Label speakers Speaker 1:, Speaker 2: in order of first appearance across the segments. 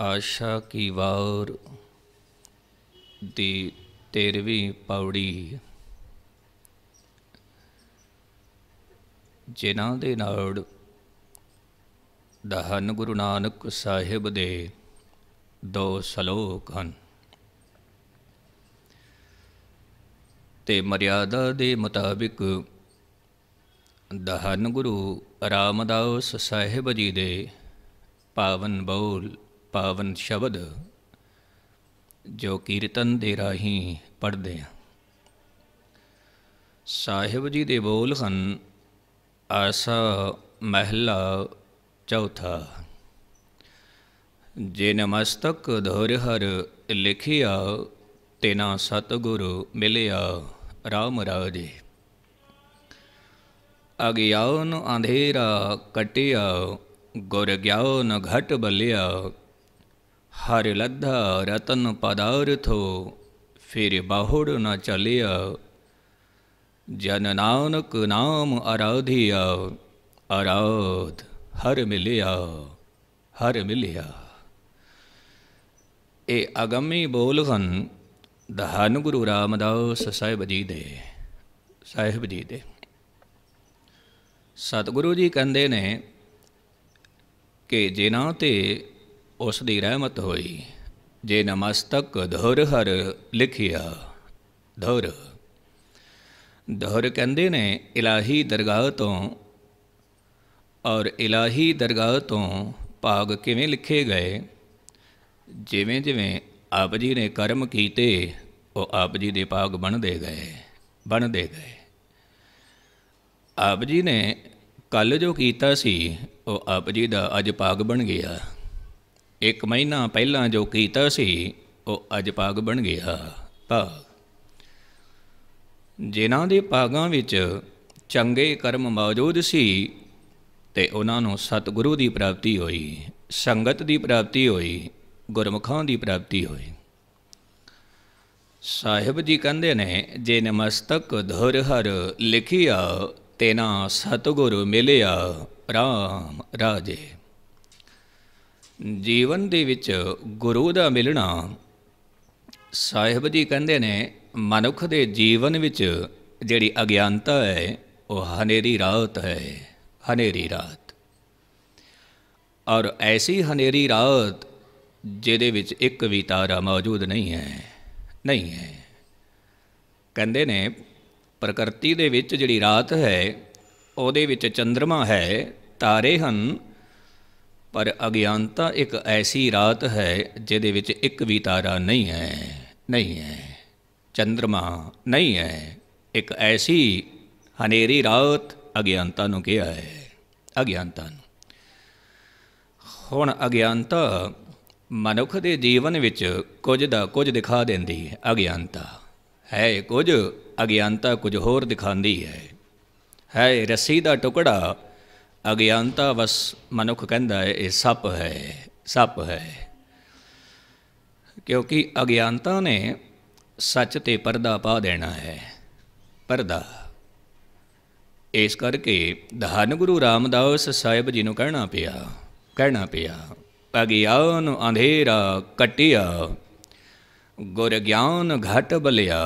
Speaker 1: ਆਸ਼ਾ ਕੀ ਵਾਰ ਦੀ 13ਵੀਂ ਪੌੜੀ ਜਿਨ੍ਹਾਂ ਦੇ ਨਾਲ ਦਹਨ ਗੁਰੂ ਨਾਨਕ ਸਾਹਿਬ ਦੇ ਦੋ ਸ਼ਲੋਕ ਹਨ ਤੇ ਮਰਿਆਦਾ ਦੇ ਮੁਤਾਬਿਕ ਦਹਨ ਗੁਰੂ ਰਾਮਦਾਸ ਸਾਹਿਬ ਜੀ ਦੇ ਪਾਵਨ ਬੋਲ ਪਾਵਨ ਸ਼ਬਦ ਜੋ ਕੀਰਤਨ ਦੇ ਰਾਹੀਂ ਪੜਦੇ ਆ ਸਾਹਿਬ ਜੀ ਦੇ ਬੋਲ ਹਨ ਆਸਾ ਮਹਿਲਾ ਚੌਥਾ ਜੇ ਨਮਸਤਕ ਧਰ ਹਰ ਲਿਖਿਆ ਤੇਨਾ ਸਤਗੁਰੂ ਮਿਲਿਆ RAM ਰਾਜੇ ਅਗਿਆਨ ਅੰਧੇਰਾ ਕਟਿਆ ਗੁਰ ਗਿਆਨ ਘਟ ਬਲਿਆ ਹਰਿ ਲੱਧਾ ਰਤਨ ਪਦਾਰਥੋ ਫਿਰ ਬਾਹੜ ਨ ਚਲਿਆ ਜਨ ਨਾਨਕ ਨਾਮ ਅਰਾਧਿਆ ਅਰਾਧ ਹਰ ਮਿਲਿਆ ਹਰ ਮਿਲਿਆ ਇਹ ਅਗੰਮੀ ਬੋਲ ਹਨ ਦਹਨ ਗੁਰੂ ਰਾਮਦਾਸ ਸਾਹਿਬ ਜੀ ਦੇ ਸਾਹਿਬ ਜੀ ਦੇ ਸਤਿਗੁਰੂ ਜੀ ਕਹਿੰਦੇ ਨੇ ਕਿ ਜਿਨ੍ਹਾਂ ਤੇ ਉਸ ਦੀ ਰਹਿਮਤ ਹੋਈ ਜੇ ਨਮਸਤਕ ਧੁਰ ਹਰ ਲਿਖਿਆ ਧੁਰ ਧੁਰ ਕਹਿੰਦੇ ਨੇ ਇਲਾਹੀ ਦਰਗਾਹ ਤੋਂ ਔਰ ਇਲਾਹੀ ਦਰਗਾਹ ਤੋਂ ਭਾਗ ਕਿਵੇਂ ਲਿਖੇ ਗਏ ਜਿਵੇਂ ਜਿਵੇਂ ਆਪ ਜੀ ਨੇ ਕਰਮ ਕੀਤੇ ਉਹ ਆਪ ਜੀ ਦੇ ਭਾਗ ਬਣਦੇ ਗਏ ਬਣਦੇ ਗਏ ਆਪ ਜੀ ਨੇ ਕੱਲ ਜੋ ਕੀਤਾ ਸੀ ਉਹ ਆਪ ਜੀ ਦਾ ਅੱਜ ਭਾਗ ਬਣ ਗਿਆ ਇੱਕ ਮਹੀਨਾ ਪਹਿਲਾਂ ਜੋ ਕੀਤਾ ਸੀ ਉਹ ਅੱਜ ਪਾਗ ਬਣ ਗਿਆ ਭਾਗ ਜਿਨ੍ਹਾਂ ਦੇ ਪਾਗਾਂ ਵਿੱਚ ਚੰਗੇ ਕਰਮ ਮੌਜੂਦ ਸੀ ਤੇ ਉਹਨਾਂ ਨੂੰ ਸਤਿਗੁਰੂ ਦੀ ਪ੍ਰਾਪਤੀ ਹੋਈ ਸੰਗਤ ਦੀ ਪ੍ਰਾਪਤੀ ਹੋਈ ਗੁਰਮੁਖਾਂ ਦੀ ਪ੍ਰਾਪਤੀ ਹੋਈ ਸਾਹਿਬ ਜੀ ਕਹਿੰਦੇ ਨੇ ਜੇ ਨਮਸਤਕ ਧੁਰ ਹਰ ਲਿਖਿਆ ਤੇਨਾ ਸਤਿਗੁਰੂ ਮਿਲਿਆ ਰਾਮ ਰਾਜੇ ਜੀਵਨ ਦੇ ਵਿੱਚ ਗੁਰੂ ਦਾ ਮਿਲਣਾ ਸਾਹਿਬ ਜੀ ਕਹਿੰਦੇ ਨੇ ਮਨੁੱਖ ਦੇ ਜੀਵਨ ਵਿੱਚ ਜਿਹੜੀ ਅਗਿਆਨਤਾ ਹੈ ਉਹ ਹਨੇਰੀ ਰਾਤ ਹੈ ਹਨੇਰੀ ਰਾਤ ਔਰ ਐਸੀ ਹਨੇਰੀ ਰਾਤ ਜਿਹਦੇ ਵਿੱਚ ਇੱਕ ਵੀ ਤਾਰਾ ਮੌਜੂਦ ਨਹੀਂ ਹੈ ਨਹੀਂ ਹੈ ਕਹਿੰਦੇ ਨੇ ਪ੍ਰਕਿਰਤੀ ਦੇ ਵਿੱਚ ਜਿਹੜੀ ਰਾਤ ਹੈ ਉਹਦੇ ਵਿੱਚ ਚੰ드ਰਮਾ ਹੈ ਤਾਰੇ ਹਨ ਪਰ ਅਗਿਆਨਤਾ ਇੱਕ ਐਸੀ ਰਾਤ ਹੈ ਜਿਹਦੇ ਵਿੱਚ ਇੱਕ ਵੀ ਤਾਰਾ ਨਹੀਂ ਹੈ ਨਹੀਂ ਹੈ ਚੰ드ਰਮਾ ਨਹੀਂ ਹੈ ਇੱਕ ਐਸੀ ਹਨੇਰੀ ਰਾਤ ਅਗਿਆਨਤਾ ਨੂੰ ਕਿਹਾ ਹੈ ਅਗਿਆਨਤਾ ਨੂੰ ਹੁਣ ਅਗਿਆਨਤਾ ਮਨੁੱਖ ਦੇ ਜੀਵਨ ਵਿੱਚ ਕੁਝ ਦਾ ਕੁਝ ਦਿਖਾ ਦਿੰਦੀ ਹੈ ਅਗਿਆਨਤਾ ਹੈ ਕੁਝ ਅਗਿਆਨਤਾ ਕੁਝ ਹੋਰ ਦਿਖਾਉਂਦੀ ਹੈ ਹੈ ਰੱਸੀ ਦਾ ਟੁਕੜਾ ਅਗਿਆਨਤਾ ਵਸ ਮਨੁੱਖ ਕਹਿੰਦਾ ਹੈ ਇਹ ਸੱਪ ਹੈ ਸੱਪ ਹੈ ਕਿਉਂਕਿ ਅਗਿਆਨਤਾ ਨੇ ਸੱਚ ਤੇ ਪਰਦਾ ਪਾ ਦੇਣਾ ਹੈ ਪਰਦਾ ਇਸ ਕਰਕੇ ਧਾਨ ਗੁਰੂ ਰਾਮਦਾਸ ਸਾਹਿਬ ਜੀ ਨੂੰ ਕਹਿਣਾ ਪਿਆ ਕਹਿਣਾ ਪਿਆ ਅਗਿਆਨ ਅੰਧੇਰਾ ਕਟਿਆ ਗੁਰ ਗਿਆਨ ਘਟ ਬਲਿਆ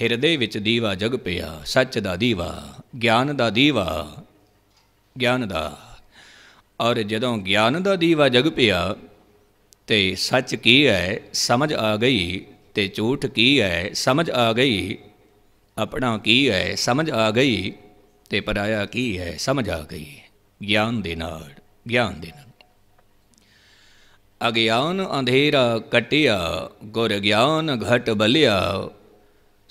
Speaker 1: ਹਿਰਦੇ ਵਿੱਚ ਦੀਵਾ ਜਗ ਪਿਆ ਸੱਚ ਦਾ ਦੀਵਾ ਗਿਆਨ ਦਾ ਦੀਵਾ ਗਿਆਨ ਦਾ ਔਰ ਜਦੋਂ ਗਿਆਨ ਦਾ ਦੀਵਾ ਜਗ ਪਿਆ ਤੇ ਸੱਚ ਕੀ ਹੈ ਸਮਝ ਆ ਗਈ ਤੇ ਝੂਠ ਕੀ ਹੈ ਸਮਝ ਆ ਗਈ ਆਪਣਾ ਕੀ ਹੈ ਸਮਝ ਆ ਗਈ ਤੇ ਪਰਾਇਆ ਕੀ ਹੈ ਸਮਝ ਆ ਗਈ ਗਿਆਨ ਦੇ ਨਾਲ ਗਿਆਨ ਦੇ ਨਾਲ ਅਗਿਆਨ ਅੰਧੇਰਾ ਕਟਿਆ ਗੁਰ ਗਿਆਨ ਘਟ ਬਲਿਆ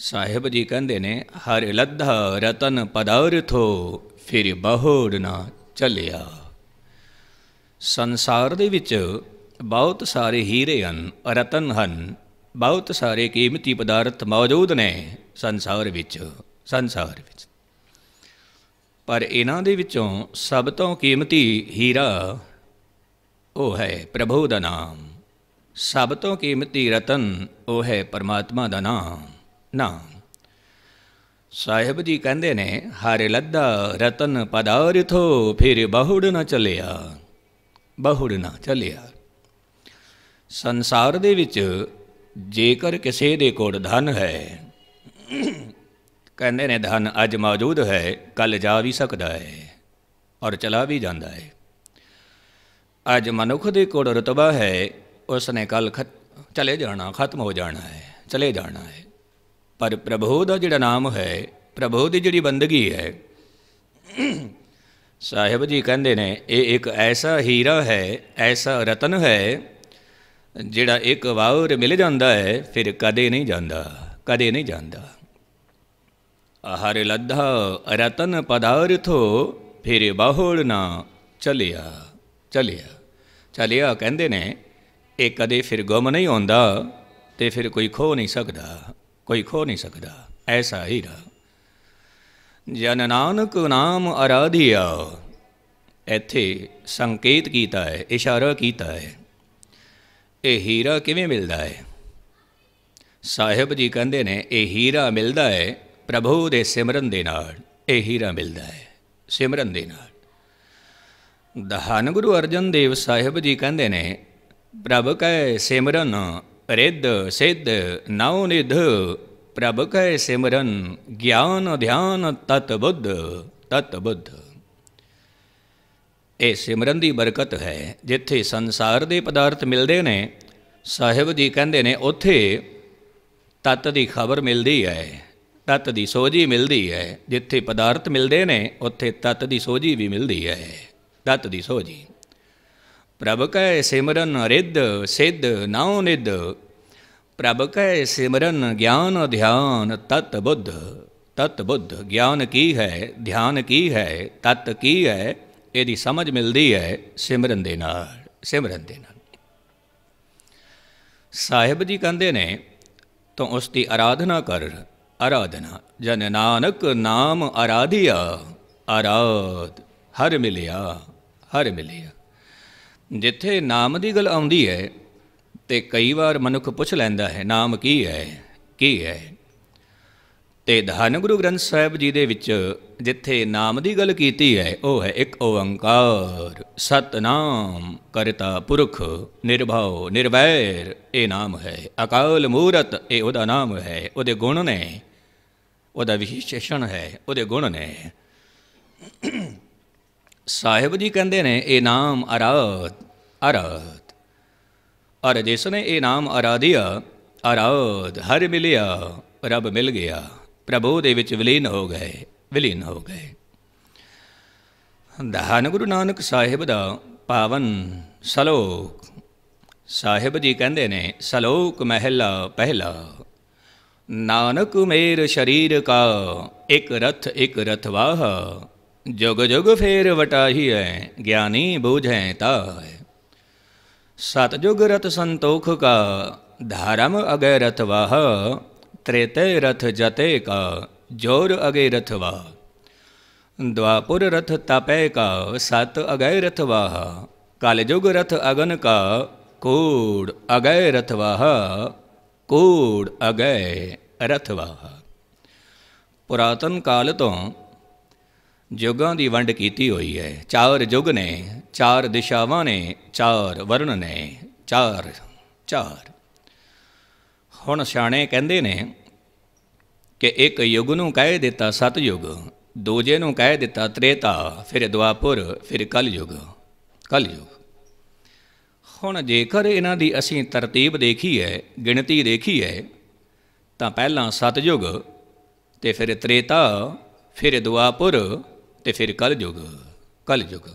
Speaker 1: ਸਾਹਿਬ ਜੀ ਕਹਿੰਦੇ ਨੇ ਹਰ ਲੱਧਾ ਰਤਨ ਪਦਾਰਥੋ ਫਿਰ ਬਹੁੜ ਨਾ ਚੱਲਿਆ ਸੰਸਾਰ ਦੇ ਵਿੱਚ ਬਹੁਤ ਸਾਰੇ ਹੀਰੇ ਹਨ ਰਤਨ ਹਨ ਬਹੁਤ ਸਾਰੇ ਕੀਮਤੀ ਪਦਾਰਥ ਮੌਜੂਦ ਨੇ ਸੰਸਾਰ ਵਿੱਚ ਸੰਸਾਰ ਵਿੱਚ ਪਰ ਇਹਨਾਂ ਦੇ ਵਿੱਚੋਂ ਸਭ ਤੋਂ ਕੀਮਤੀ ਹੀਰਾ ਉਹ ਹੈ ਪ੍ਰਭੂ ਦਾ ਨਾਮ ਸਭ ਤੋਂ ਕੀਮਤੀ ਰਤਨ ਉਹ ਹੈ ਪਰਮਾਤਮਾ ਦਾ ਨਾਮ ਨਾਮ ਸਾਹਿਬ ਜੀ ਕਹਿੰਦੇ ਨੇ ਹਰ ਲੱਦਾ ਰਤਨ ਪਦਾਰਥੋ ਫਿਰ ਬਹੁੜ ਨ ਚਲਿਆ ਬਹੁੜ ਨ ਚਲਿਆ ਸੰਸਾਰ ਦੇ ਵਿੱਚ ਜੇਕਰ ਕਿਸੇ ਦੇ ਕੋਲ ਧਨ ਹੈ ਕਹਿੰਦੇ ਨੇ ਧਨ ਅੱਜ ਮੌਜੂਦ ਹੈ ਕੱਲ ਜਾ ਵੀ ਸਕਦਾ ਹੈ ਔਰ ਚਲਾ ਵੀ ਜਾਂਦਾ ਹੈ ਅੱਜ ਮਨੁੱਖ ਦੇ ਕੋਲ ਰਤਬਾ ਹੈ ਉਸ ਨੇ ਕੱਲ ਚਲੇ ਜਾਣਾ ਖਤਮ ਹੋ ਜਾਣਾ ਹੈ ਚਲੇ ਜਾਣਾ ਹੈ ਪਰ ਪ੍ਰਭੂ ਦਾ ਜਿਹੜਾ ਨਾਮ ਹੈ ਪ੍ਰਭੂ ਦੀ ਜਿਹੜੀ ਬੰਦਗੀ ਹੈ ਸਾਹਿਬ ਜੀ ਕਹਿੰਦੇ ਨੇ ਇਹ ਇੱਕ ਐਸਾ ਹੀਰਾ ਹੈ ਐਸਾ ਰਤਨ ਹੈ ਜਿਹੜਾ ਇੱਕ ਵਾਰ ਮਿਲ ਜਾਂਦਾ ਹੈ ਫਿਰ ਕਦੇ ਨਹੀਂ ਜਾਂਦਾ ਕਦੇ ਨਹੀਂ ਜਾਂਦਾ ਹਰ ਲੱਧਾ ਰਤਨ ਪਦਾਰਥੋ ਫਿਰ ਬਹੁੜ ਨਾ ਚਲਿਆ ਚਲਿਆ ਚਲਿਆ ਕਹਿੰਦੇ ਨੇ ਇਹ ਕਦੇ ਫਿਰ ਗੁੰਮ ਨਹੀਂ ਹੁੰਦਾ ਤੇ ਫਿਰ ਕੋਈ ਖੋ ਨਹੀਂ ਸਕਦਾ ਕੋਈ ਖੋ ਨਹੀਂ ਸਕਦਾ ਐਸਾ ਹੀ ਰਹਾ ਜਨ ਨਾਨਕ ਨਾਮ ਅਰਾਧਿਆ ਇੱਥੇ ਸੰਕੇਤ ਕੀਤਾ ਹੈ ਇਸ਼ਾਰਾ ਕੀਤਾ ਹੈ ਇਹ ਹੀਰਾ ਕਿਵੇਂ ਮਿਲਦਾ ਹੈ ਸਾਹਿਬ ਜੀ ਕਹਿੰਦੇ ਨੇ ਇਹ ਹੀਰਾ ਮਿਲਦਾ ਹੈ ਪ੍ਰਭੂ ਦੇ ਸਿਮਰਨ ਦੇ ਨਾਲ ਇਹ ਹੀਰਾ ਮਿਲਦਾ ਹੈ ਸਿਮਰਨ ਦੇ ਨਾਲ ਦਹਾਨ ਗੁਰੂ ਅਰਜਨ ਦੇਵ ਸਾਹਿਬ ਜੀ ਕਹਿੰਦੇ ਨੇ ਪ੍ਰਭ ਕੈ ਸਿਮਰਨ ਰਿੱਧ ਸਿੱਧ ਨਉ ਨਿਧ ਪ੍ਰਭ ਕੈ ਸਿਮਰਨ ਗਿਆਨ ਧਿਆਨ ਤਤ ਬੁੱਧ ਤਤ ਬੁੱਧ ਇਹ ਸਿਮਰਨ ਦੀ ਬਰਕਤ ਹੈ ਜਿੱਥੇ ਸੰਸਾਰ ਦੇ ਪਦਾਰਥ ਮਿਲਦੇ ਨੇ ਸਾਹਿਬ ਜੀ ਕਹਿੰਦੇ ਨੇ ਉੱਥੇ ਤਤ ਦੀ ਖਬਰ ਮਿਲਦੀ ਹੈ ਤਤ ਦੀ ਸੋਝੀ ਮਿਲਦੀ ਹੈ ਜਿੱਥੇ ਪਦਾਰਥ ਮਿਲਦੇ ਨੇ ਉੱਥੇ ਤਤ ਦੀ ਸੋਝੀ ਵੀ ਮਿਲਦੀ ਹੈ ਤਤ ਦੀ ਸੋਝੀ ਪ੍ਰਭ ਕੈ ਸਿਮਰਨ ਰਿੱਧ ਸਿੱਧ ਨਾਉ ਨਿਧ ਪ੍ਰਭ ਕੈ ਸਿਮਰਨ ਗਿਆਨ ਧਿਆਨ ਤਤ ਬੁੱਧ ਤਤ ਬੁੱਧ ਗਿਆਨ ਕੀ ਹੈ ਧਿਆਨ ਕੀ ਹੈ ਤਤ ਕੀ ਹੈ ਇਹਦੀ ਸਮਝ ਮਿਲਦੀ ਹੈ ਸਿਮਰਨ ਦੇ ਨਾਲ ਸਿਮਰਨ ਦੇ ਨਾਲ ਸਾਹਿਬ ਜੀ ਕਹਿੰਦੇ ਨੇ ਤੋ ਉਸ ਦੀ ਆਰਾਧਨਾ ਕਰ ਆਰਾਧਨਾ ਜਨ ਨਾਨਕ ਨਾਮ ਆਰਾਧਿਆ ਆਰਾਧ ਹਰ ਮਿਲਿਆ ਹਰ ਮਿਲਿਆ ਜਿੱਥੇ ਨਾਮ ਦੀ ਗੱਲ ਆਉਂਦੀ ਹੈ ਤੇ ਕਈ ਵਾਰ ਮਨੁੱਖ ਪੁੱਛ ਲੈਂਦਾ ਹੈ ਨਾਮ ਕੀ ਹੈ ਕੀ ਹੈ ਤੇ ਧੰਨ ਗੁਰੂ ਗ੍ਰੰਥ ਸਾਹਿਬ ਜੀ ਦੇ ਵਿੱਚ ਜਿੱਥੇ ਨਾਮ ਦੀ ਗੱਲ ਕੀਤੀ ਹੈ ਉਹ ਹੈ ਇੱਕ ਓੰਕਾਰ ਸਤਨਾਮ ਕਰਤਾ ਪੁਰਖ ਨਿਰਭਉ ਨਿਰਵੈਰ ਇਹ ਨਾਮ ਹੈ ਅਕਾਲ ਮੂਰਤ ਇਹ ਉਹਦਾ ਨਾਮ ਹੈ ਉਹਦੇ ਗੁਣ ਨੇ ਉਹਦਾ ਵਿਸ਼ੇਸ਼ਣ ਹੈ ਉਹਦੇ ਗੁਣ ਨੇ ਸਾਹਿਬ ਜੀ ਕਹਿੰਦੇ ਨੇ ਇਹ ਨਾਮ ਅਰਾਧ ਅਰਾਧ ਅਰ ਜਿਸ ਨੇ ਇਹ ਨਾਮ ਅਰਾਧਿਆ ਅਰਾਧ ਹਰ ਮਿਲਿਆ ਰੱਬ ਮਿਲ ਗਿਆ ਪ੍ਰਭੂ ਦੇ ਵਿੱਚ ਵਿਲੀਨ ਹੋ ਗਏ ਵਿਲੀਨ ਹੋ ਗਏ ਦਹਾਨ ਗੁਰੂ ਨਾਨਕ ਸਾਹਿਬ ਦਾ ਪਾਵਨ ਸਲੋਕ ਸਾਹਿਬ ਜੀ ਕਹਿੰਦੇ ਨੇ ਸਲੋਕ ਮਹਿਲਾ ਪਹਿਲਾ ਨਾਨਕ ਮੇਰ ਸ਼ਰੀਰ ਕਾ ਇੱਕ ਰਥ ਇੱਕ ਰਥਵਾਹ जुग जुग फेर वटाही है ज्ञानी बूझें ताय सतयुग रथ संतोख का धर्म अगे रथ वाह त्रेते रथ जते का जोर अगे रथ द्वापुर रथ तपे का सत अगय रथ वाह कालयुग रथ अगन का कूड़ अगय रथ कूड़ अगय रथ पुरातन काल तो ਜੁਗਾਂ ਦੀ ਵੰਡ ਕੀਤੀ ਹੋਈ ਹੈ ਚਾਰ ਜੁਗ ਨੇ ਚਾਰ ਦਿਸ਼ਾਵਾਂ ਨੇ ਚਾਰ ਵਰਣ ਨੇ ਚਾਰ ਚਾਰ ਹੁਣ ਸਿਆਣੇ ਕਹਿੰਦੇ ਨੇ ਕਿ ਇੱਕ ਯੁਗ ਨੂੰ ਕਹਿ ਦਿੱਤਾ ਸਤਯੁਗ ਦੂਜੇ ਨੂੰ ਕਹਿ ਦਿੱਤਾ ਤ੍ਰੇਤਾ ਫਿਰ ਦੁਆਪੁਰ ਫਿਰ ਕਲਯੁਗ ਕਲਯੁਗ ਹੁਣ ਜੇਕਰ ਇਹਨਾਂ ਦੀ ਅਸੀਂ ਤਰਤੀਬ ਦੇਖੀ ਹੈ ਗਿਣਤੀ ਦੇਖੀ ਹੈ ਤਾਂ ਪਹਿਲਾਂ ਸਤਯੁਗ ਤੇ ਫਿਰ ਤ੍ਰੇਤਾ ਫਿਰ ਦੁਆਪੁਰ ਤੇ ਫਿਰ ਕਲਯੁਗ ਕਲਯੁਗ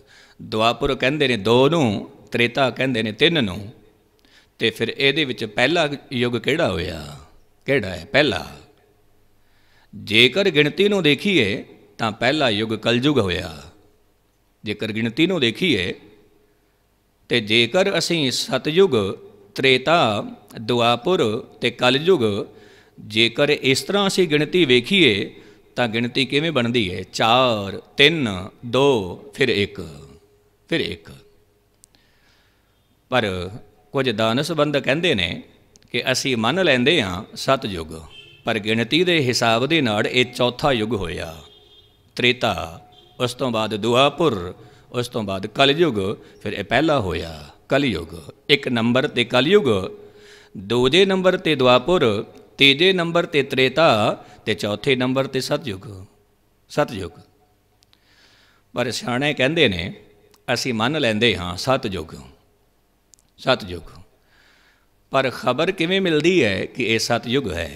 Speaker 1: ਦੁਆਪੁਰ ਕਹਿੰਦੇ ਨੇ ਦੋ ਨੂੰ ਤ੍ਰੇਤਾ ਕਹਿੰਦੇ ਨੇ ਤਿੰਨ ਨੂੰ ਤੇ ਫਿਰ ਇਹਦੇ ਵਿੱਚ ਪਹਿਲਾ ਯੁਗ ਕਿਹੜਾ ਹੋਇਆ ਕਿਹੜਾ ਹੈ ਪਹਿਲਾ ਜੇਕਰ ਗਿਣਤੀ ਨੂੰ ਦੇਖੀਏ ਤਾਂ ਪਹਿਲਾ ਯੁਗ ਕਲਯੁਗ ਹੋਇਆ ਜੇਕਰ ਗਿਣਤੀ ਨੂੰ ਦੇਖੀਏ ਤੇ ਜੇਕਰ ਅਸੀਂ ਸਤਯੁਗ ਤ੍ਰੇਤਾ ਦੁਆਪੁਰ ਤੇ ਕਲਯੁਗ ਜੇਕਰ ਇਸ ਤਰ੍ਹਾਂ ਅਸੀਂ ਗਿਣਤੀ ਵੇਖੀਏ ਤਾਂ ਗਿਣਤੀ ਕਿਵੇਂ ਬਣਦੀ ਹੈ 4 3 2 ਫਿਰ 1 ਫਿਰ 1 ਪਰ ਕੁਝ ਦਾਨਸਬੰਦ ਕਹਿੰਦੇ ਨੇ ਕਿ ਅਸੀਂ ਮੰਨ ਲੈਂਦੇ ਹਾਂ ਸਤਜੁਗ ਪਰ ਗਿਣਤੀ ਦੇ ਹਿਸਾਬ ਦੇ ਨਾਲ ਇਹ ਚੌਥਾ ਯੁਗ ਹੋਇਆ ਤ੍ਰੇਤਾ ਉਸ ਤੋਂ ਬਾਅਦ ਦੁਆਪੁਰ ਉਸ ਤੋਂ ਬਾਅਦ ਕਲਯੁਗ ਫਿਰ ਇਹ ਪਹਿਲਾ ਹੋਇਆ ਕਲਯੁਗ ਇੱਕ ਨੰਬਰ ਤੇ ਕਲਯੁਗ ਦੂਜੇ ਨੰਬਰ ਤੇ ਦੁਆਪੁਰ ਤੀਜੇ ਨੰਬਰ ਤੇ ਤ੍ਰੇਤਾ ਤੇ ਚੌਥੇ ਨੰਬਰ ਤੇ ਸਤਜੁਗ ਸਤਜੁਗ ਪਰ ਸਿਆਣੇ ਕਹਿੰਦੇ ਨੇ ਅਸੀਂ ਮੰਨ ਲੈਂਦੇ ਹਾਂ ਸਤਜੁਗ ਸਤਜੁਗ ਪਰ ਖਬਰ ਕਿਵੇਂ ਮਿਲਦੀ ਹੈ ਕਿ ਇਹ ਸਤਜੁਗ ਹੈ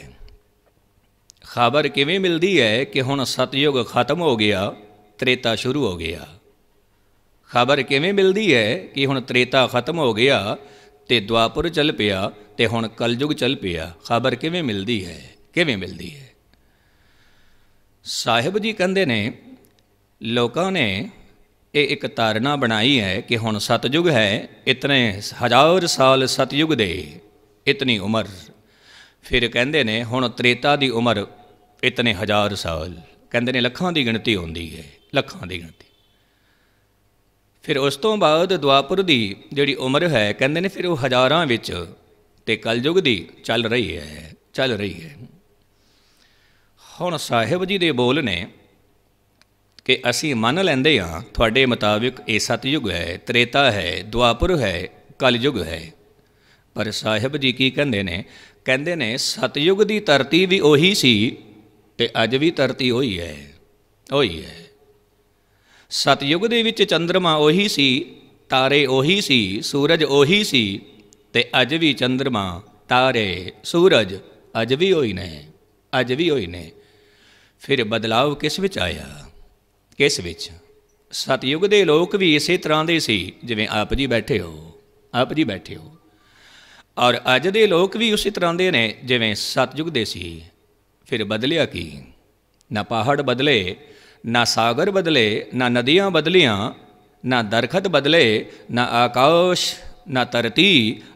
Speaker 1: ਖਬਰ ਕਿਵੇਂ ਮਿਲਦੀ ਹੈ ਕਿ ਹੁਣ ਸਤਜੁਗ ਖਤਮ ਹੋ ਗਿਆ ਤ੍ਰੇਤਾ ਸ਼ੁਰੂ ਹੋ ਗਿਆ ਖਬਰ ਕਿਵੇਂ ਮਿਲਦੀ ਹੈ ਕਿ ਹੁਣ ਤ੍ਰੇਤਾ ਖਤਮ ਹੋ ਗਿਆ ਤੇ ਦੁਆਪੁਰ ਚੱਲ ਪਿਆ ਤੇ ਹੁਣ ਕਲਯੁਗ ਚੱਲ ਪਿਆ ਖਬਰ ਕਿਵੇਂ ਮਿਲਦੀ ਹੈ ਕਿਵੇਂ ਮਿਲਦੀ ਹੈ ਸਾਹਿਬ ਜੀ ਕਹਿੰਦੇ ਨੇ ਲੋਕਾਂ ਨੇ ਇਹ ਇੱਕ ਤਾਰਨਾ ਬਣਾਈ ਹੈ ਕਿ ਹੁਣ ਸਤਜੁਗ ਹੈ ਇਤਨੇ ਹਜ਼ਾਰ ਸਾਲ ਸਤਜੁਗ ਦੇ ਇਤਨੀ ਉਮਰ ਫਿਰ ਕਹਿੰਦੇ ਨੇ ਹੁਣ ਤ੍ਰੇਤਾ ਦੀ ਉਮਰ ਇਤਨੇ ਹਜ਼ਾਰ ਸਾਲ ਕਹਿੰਦੇ ਨੇ ਲੱਖਾਂ ਦੀ ਗਿਣਤੀ ਹੁੰਦੀ ਹੈ ਲੱਖਾਂ ਦੀ ਗਿਣਤੀ ਫਿਰ ਉਸ ਤੋਂ ਬਾਅਦ ਦੁਆਪਰ ਦੀ ਜਿਹੜੀ ਉਮਰ ਹੈ ਕਹਿੰਦੇ ਨੇ ਫਿਰ ਉਹ ਹਜ਼ਾਰਾਂ ਵਿੱਚ ਤੇ ਕਲਯੁਗ ਦੀ ਚੱਲ ਰਹੀ ਹੈ ਚੱਲ ਰਹੀ ਹੈ ਹੁਣ ਸਾਹਿਬ ਜੀ ਦੇ ਬੋਲ ਨੇ ਕਿ ਅਸੀਂ ਮੰਨ ਲੈਂਦੇ ਹਾਂ ਤੁਹਾਡੇ ਮੁਤਾਬਿਕ ਇਹ ਸਤਯੁਗ ਹੈ ਤ੍ਰੇਤਾ ਹੈ ਦੁਆਪਰ ਹੈ ਕਲਯੁਗ ਹੈ ਪਰ ਸਾਹਿਬ ਜੀ ਕੀ ਕਹਿੰਦੇ ਨੇ ਕਹਿੰਦੇ ਨੇ ਸਤਯੁਗ ਦੀ ਧਰਤੀ ਵੀ ਉਹੀ ਸੀ ਤੇ ਅੱਜ ਵੀ ਧਰਤੀ ਉਹੀ ਹੈ ਉਹੀ ਹੈ ਸਤਯੁਗ ਦੇ ਵਿੱਚ ਚੰ드ਰਮਾ ਉਹੀ ਸੀ ਤਾਰੇ ਉਹੀ ਸੀ ਸੂਰਜ ਉਹੀ ਸੀ ਤੇ ਅੱਜ ਵੀ ਚੰ드ਰਮਾ ਤਾਰੇ ਸੂਰਜ ਅੱਜ ਵੀ ਹੋਈ ਨੇ ਅੱਜ ਵੀ ਹੋਈ ਨੇ ਫਿਰ ਬਦਲਾਅ ਕਿਸ ਵਿੱਚ ਆਇਆ ਕਿਸ ਵਿੱਚ ਸਤਯੁਗ ਦੇ ਲੋਕ ਵੀ ਇਸੇ ਤਰ੍ਹਾਂ ਦੇ ਸੀ ਜਿਵੇਂ ਆਪ ਜੀ ਬੈਠੇ ਹੋ ਆਪ ਜੀ ਬੈਠੇ ਹੋ ਔਰ ਅੱਜ ਦੇ ਲੋਕ ਵੀ ਉਸੇ ਤਰ੍ਹਾਂ ਦੇ ਨੇ ਜਿਵੇਂ ਸਤਯੁਗ ਦੇ ਸੀ ਫਿਰ ਬਦਲਿਆ ਕੀ ਨਾ ਪਹਾੜ ਬਦਲੇ ਨਾ ਸਾਗਰ ਬਦਲੇ ਨਾ ਨਦੀਆਂ ਬਦਲੀਆਂ ਨਾ ਦਰਖਤ ਬਦਲੇ ਨਾ ਆਕਾਸ਼ ਨਾ ਤਰਤੀ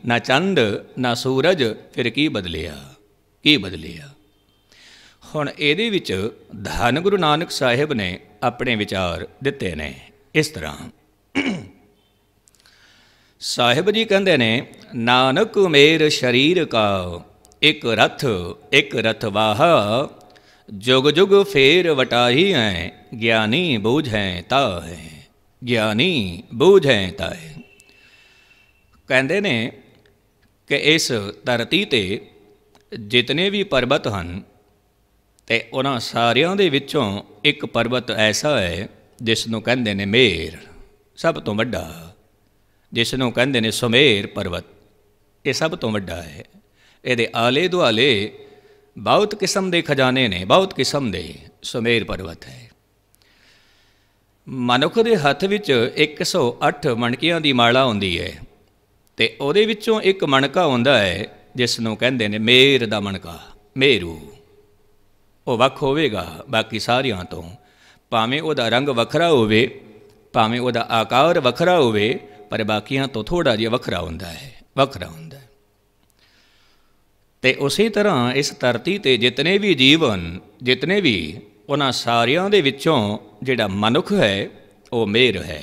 Speaker 1: ਨਾ ਚੰਦ ਨਾ ਸੂਰਜ ਫਿਰ ਕੀ ਬਦਲਿਆ ਕੀ ਬਦਲਿਆ ਹੁਣ ਇਹਦੇ ਵਿੱਚ ਧੰਨ ਗੁਰੂ ਨਾਨਕ ਸਾਹਿਬ ਨੇ ਆਪਣੇ ਵਿਚਾਰ ਦਿੱਤੇ ਨੇ ਇਸ ਤਰ੍ਹਾਂ ਸਾਹਿਬ ਜੀ ਕਹਿੰਦੇ ਨੇ ਨਾਨਕ ਮੇਰ ਸ਼ਰੀਰ ਕਾ ਇੱਕ ਰਥ ਇੱਕ ਰਥ ਵਾਹਾ जुग ਜੁਗ ਫੇਰ ਵਟਾਈ ਐ ਗਿਆਨੀ ਬੂਝੈ ਤਾ ਹੈ ਗਿਆਨੀ ਬੂਝੈ ਤਾ ਹੈ ਕਹਿੰਦੇ ਨੇ ਕਿ ਇਸ ਧਰਤੀ ਤੇ ਜਿਤਨੇ ਵੀ ਪਰਬਤ ਹਨ ਤੇ ਉਹਨਾਂ ਸਾਰਿਆਂ ਦੇ ਵਿੱਚੋਂ ਇੱਕ ਪਰਬਤ ਐਸਾ ਹੈ ਜਿਸ ਨੂੰ ਕਹਿੰਦੇ ਨੇ ਮੇਰ ਸਭ ਤੋਂ ਵੱਡਾ ਜਿਸ ਨੂੰ ਕਹਿੰਦੇ ਨੇ ਸੁਮੇਰ ਪਰਬਤ ਇਹ ਸਭ ਤੋਂ ਵੱਡਾ ਹੈ ਇਹਦੇ ਆਲੇ ਦੁਆਲੇ ਬਹੁਤ ਕਿਸਮ ਦੇ ਖਜ਼ਾਨੇ ਨੇ ਬਹੁਤ ਕਿਸਮ ਦੇ ਸੁਮੇਰ ਪਰਵਤ ਹੈ ਮਨੁੱਖ ਦੇ ਹੱਥ ਵਿੱਚ 108 ਮਣਕਿਆਂ ਦੀ ਮਾਲਾ ਹੁੰਦੀ ਹੈ ਤੇ ਉਹਦੇ ਵਿੱਚੋਂ ਇੱਕ ਮਣਕਾ ਹੁੰਦਾ ਹੈ ਜਿਸ ਨੂੰ ਕਹਿੰਦੇ ਨੇ ਮੇਰ ਦਾ ਮਣਕਾ ਮੇਰੂ ਉਹ ਵੱਖ ਹੋਵੇਗਾ ਬਾਕੀ ਸਾਰਿਆਂ ਤੋਂ ਭਾਵੇਂ ਉਹਦਾ ਰੰਗ ਵੱਖਰਾ ਹੋਵੇ ਭਾਵੇਂ ਉਹਦਾ ਆਕਾਰ ਵੱਖਰਾ ਹੋਵੇ ਪਰ ਬਾਕੀਆਂ ਤੋਂ ਥੋੜਾ ਜਿਹਾ ਵੱਖਰਾ ਹੁੰਦਾ ਹੈ ਵੱਖਰਾ ਹੁੰਦਾ ਤੇ ਉਸੇ ਤਰ੍ਹਾਂ ਇਸ ਧਰਤੀ ਤੇ ਜਿੰਨੇ ਵੀ ਜੀਵਨ ਜਿੰਨੇ ਵੀ ਉਹਨਾਂ ਸਾਰਿਆਂ ਦੇ ਵਿੱਚੋਂ ਜਿਹੜਾ ਮਨੁੱਖ ਹੈ ਉਹ ਮੇਰ ਹੈ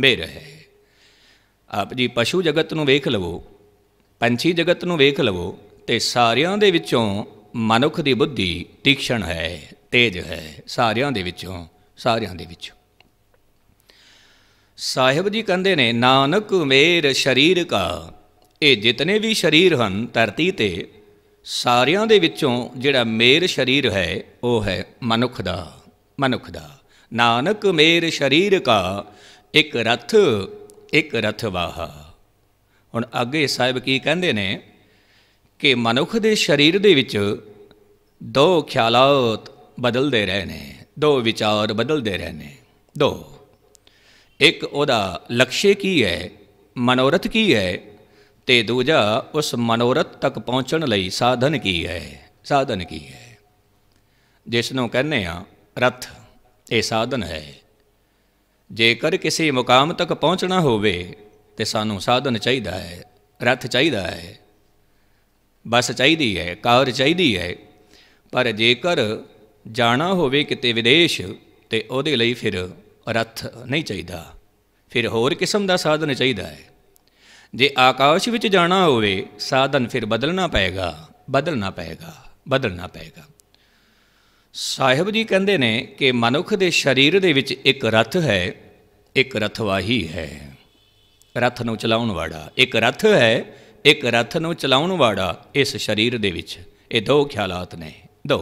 Speaker 1: ਮੇਰ ਹੈ ਆਪ ਜੀ ਪਸ਼ੂ ਜਗਤ ਨੂੰ ਵੇਖ ਲਵੋ ਪੰਛੀ ਜਗਤ ਨੂੰ ਵੇਖ ਲਵੋ ਤੇ ਸਾਰਿਆਂ ਦੇ ਵਿੱਚੋਂ ਮਨੁੱਖ ਦੀ ਬੁੱਧੀ ਤੀਖਣ ਹੈ ਤੇਜ ਹੈ ਸਾਰਿਆਂ ਦੇ ਵਿੱਚੋਂ ਸਾਰਿਆਂ ਦੇ ਵਿੱਚੋਂ ਸਾਹਿਬ ਜੀ ਕਹਿੰਦੇ ਨੇ ਨਾਨਕ ਮੇਰ ਸ਼ਰੀਰ ਕਾ ਇਹ ਜਿੰਨੇ ਵੀ ਸ਼ਰੀਰ ਹਨ ਧਰਤੀ ਤੇ ਸਾਰਿਆਂ ਦੇ ਵਿੱਚੋਂ ਜਿਹੜਾ ਮੇਰ ਸ਼ਰੀਰ ਹੈ ਉਹ ਹੈ ਮਨੁੱਖ ਦਾ ਮਨੁੱਖ ਦਾ ਨਾਨਕ ਮੇਰ ਸ਼ਰੀਰ ਕਾ ਇੱਕ ਰਥ ਇੱਕ ਰਥ ਵਾਹਾ ਹੁਣ ਅੱਗੇ ਸਾਹਿਬ ਕੀ ਕਹਿੰਦੇ ਨੇ ਕਿ ਮਨੁੱਖ ਦੇ ਸਰੀਰ ਦੇ ਵਿੱਚ ਦੋ ਖਿਆਲਾਤ ਬਦਲਦੇ ਰਹੇ ਨੇ ਦੋ ਵਿਚਾਰ ਬਦਲਦੇ ਰਹੇ ਨੇ ਦੋ ਇੱਕ ਉਹਦਾ ਲਕਸ਼ੇ ਕੀ ਹੈ ਮਨੋਰਥ ਕੀ ਹੈ ਤੇ ਦੂਜਾ ਉਸ ਮਨੋਰਥ ਤੱਕ ਪਹੁੰਚਣ ਲਈ ਸਾਧਨ ਕੀ ਹੈ ਸਾਧਨ ਕੀ ਹੈ ਜਿਸ ਨੂੰ ਕਹਿੰਦੇ ਆ ਰਥ ਇਹ ਸਾਧਨ ਹੈ ਜੇਕਰ ਕਿਸੇ ਮੁਕਾਮ ਤੱਕ ਪਹੁੰਚਣਾ ਹੋਵੇ ਤੇ ਸਾਨੂੰ ਸਾਧਨ ਚਾਹੀਦਾ ਹੈ ਰਥ ਚਾਹੀਦਾ ਹੈ ਬਸ ਚਾਹੀਦੀ ਹੈ ਕਾਰ ਚਾਹੀਦੀ ਹੈ ਪਰ ਜੇਕਰ ਜਾਣਾ ਹੋਵੇ ਕਿਤੇ ਵਿਦੇਸ਼ ਤੇ ਉਹਦੇ ਲਈ ਫਿਰ ਰਥ ਨਹੀਂ ਚਾਹੀਦਾ ਫਿਰ ਹੋਰ ਕਿਸਮ ਦਾ ਸਾਧਨ ਚਾਹੀਦਾ ਹੈ ਜੇ ਆਕਾਸ਼ ਵਿੱਚ ਜਾਣਾ ਹੋਵੇ ਸਾਧਨ ਫਿਰ ਬਦਲਣਾ ਪਏਗਾ ਬਦਲਣਾ ਪਏਗਾ ਬਦਲਣਾ ਪਏਗਾ ਸਾਹਿਬ ਜੀ ਕਹਿੰਦੇ ਨੇ ਕਿ ਮਨੁੱਖ ਦੇ ਸਰੀਰ ਦੇ ਵਿੱਚ ਇੱਕ ਰਥ ਹੈ ਇੱਕ ਰਥਵਾਹੀ ਹੈ ਰਥ ਨੂੰ ਚਲਾਉਣ ਵਾਲਾ ਇੱਕ ਰਥ ਹੈ ਇੱਕ ਰਥ ਨੂੰ ਚਲਾਉਣ ਵਾਲਾ ਇਸ ਸਰੀਰ ਦੇ ਵਿੱਚ ਇਹ ਦੋ ਖਿਆਲਾਤ ਨੇ ਦੋ